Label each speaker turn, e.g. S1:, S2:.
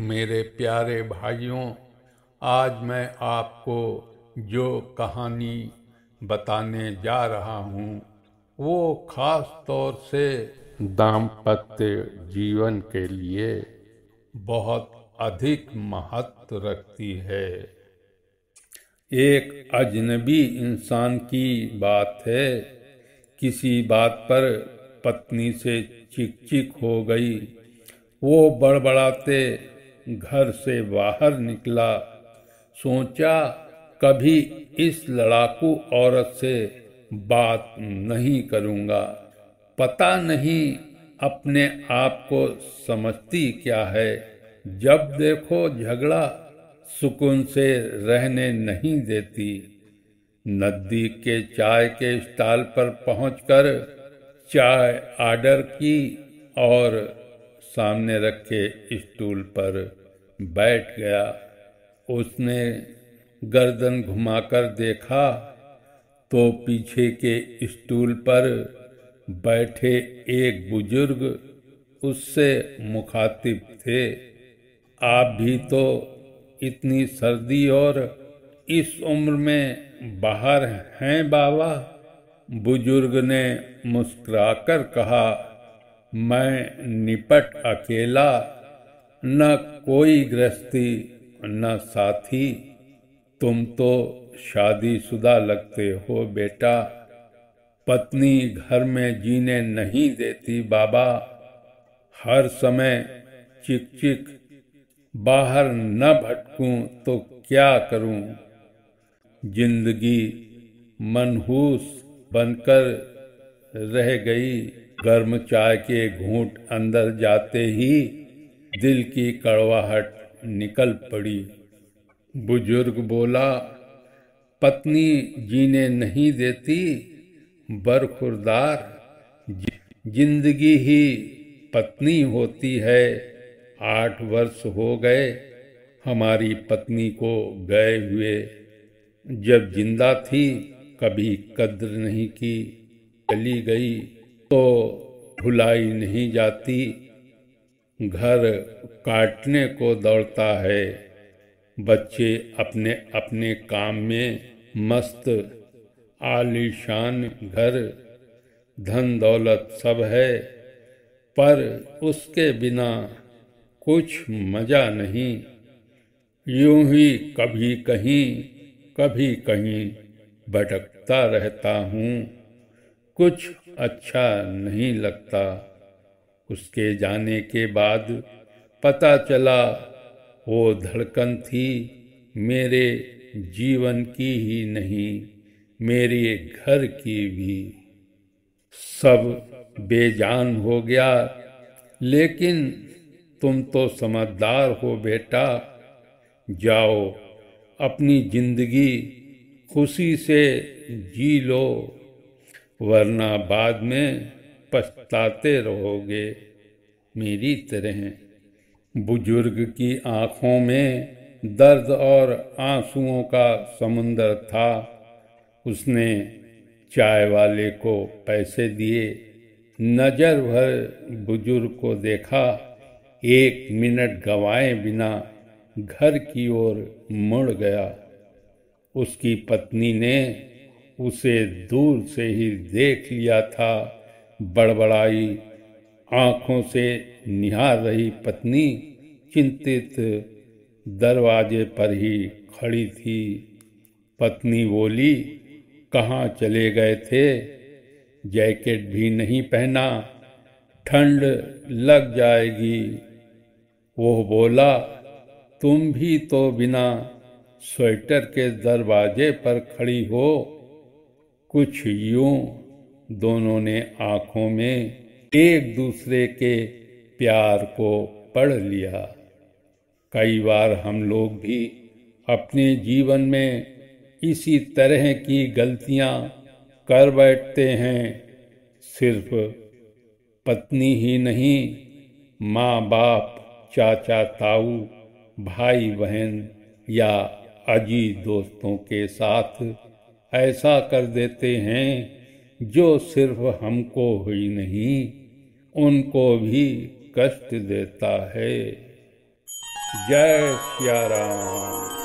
S1: मेरे प्यारे भाइयों आज मैं आपको जो कहानी बताने जा रहा हूँ वो खास तौर से दाम्पत्य जीवन के लिए बहुत अधिक महत्व रखती है एक अजनबी इंसान की बात है किसी बात पर पत्नी से चिक चिक हो गई वो बड़बड़ाते घर से बाहर निकला सोचा कभी इस लड़ाकू औरत से बात नहीं करूंगा पता नहीं अपने आप को समझती क्या है जब देखो झगड़ा सुकून से रहने नहीं देती नज़दीक के चाय के स्टॉल पर पहुंचकर चाय आर्डर की और सामने रखे स्टूल पर बैठ गया उसने गर्दन घुमाकर देखा तो पीछे के स्टूल पर बैठे एक बुजुर्ग उससे मुखातिब थे आप भी तो इतनी सर्दी और इस उम्र में बाहर हैं बाबा बुजुर्ग ने मुस्कुराकर कहा मैं निपट अकेला न कोई गृहस्थी न साथी तुम तो शादीशुदा लगते हो बेटा पत्नी घर में जीने नहीं देती बाबा हर समय चिक चिक बाहर न भटकूं तो क्या करूं जिंदगी मनहूस बनकर रह गई गर्म चाय के घूंट अंदर जाते ही दिल की कड़वाहट निकल पड़ी बुजुर्ग बोला पत्नी जीने नहीं देती बरखुरदार जिंदगी ही पत्नी होती है आठ वर्ष हो गए हमारी पत्नी को गए हुए जब जिंदा थी कभी कद्र नहीं की चली गई तो भुलाई नहीं जाती घर काटने को दौड़ता है बच्चे अपने अपने काम में मस्त आलीशान घर धन दौलत सब है पर उसके बिना कुछ मज़ा नहीं यूं ही कभी कहीं कभी कहीं भटकता रहता हूँ कुछ अच्छा नहीं लगता उसके जाने के बाद पता चला वो धड़कन थी मेरे जीवन की ही नहीं मेरे घर की भी सब बेजान हो गया लेकिन तुम तो समझदार हो बेटा जाओ अपनी जिंदगी खुशी से जी लो वरना बाद में पछताते रहोगे मेरी तरह बुजुर्ग की आंखों में दर्द और आंसुओं का समुंदर था उसने चाय वाले को पैसे दिए नज़र भर बुजुर्ग को देखा एक मिनट गवाए बिना घर की ओर मुड़ गया उसकी पत्नी ने उसे दूर से ही देख लिया था बड़बड़ाई आंखों से निहार रही पत्नी चिंतित दरवाजे पर ही खड़ी थी पत्नी बोली कहाँ चले गए थे जैकेट भी नहीं पहना ठंड लग जाएगी वो बोला तुम भी तो बिना स्वेटर के दरवाजे पर खड़ी हो कुछ यूं दोनों ने आंखों में एक दूसरे के प्यार को पढ़ लिया कई बार हम लोग भी अपने जीवन में इसी तरह की गलतियां कर बैठते हैं सिर्फ पत्नी ही नहीं माँ बाप चाचा ताऊ भाई बहन या अजी दोस्तों के साथ ऐसा कर देते हैं जो सिर्फ हमको ही नहीं उनको भी कष्ट देता है जय श्याराम राम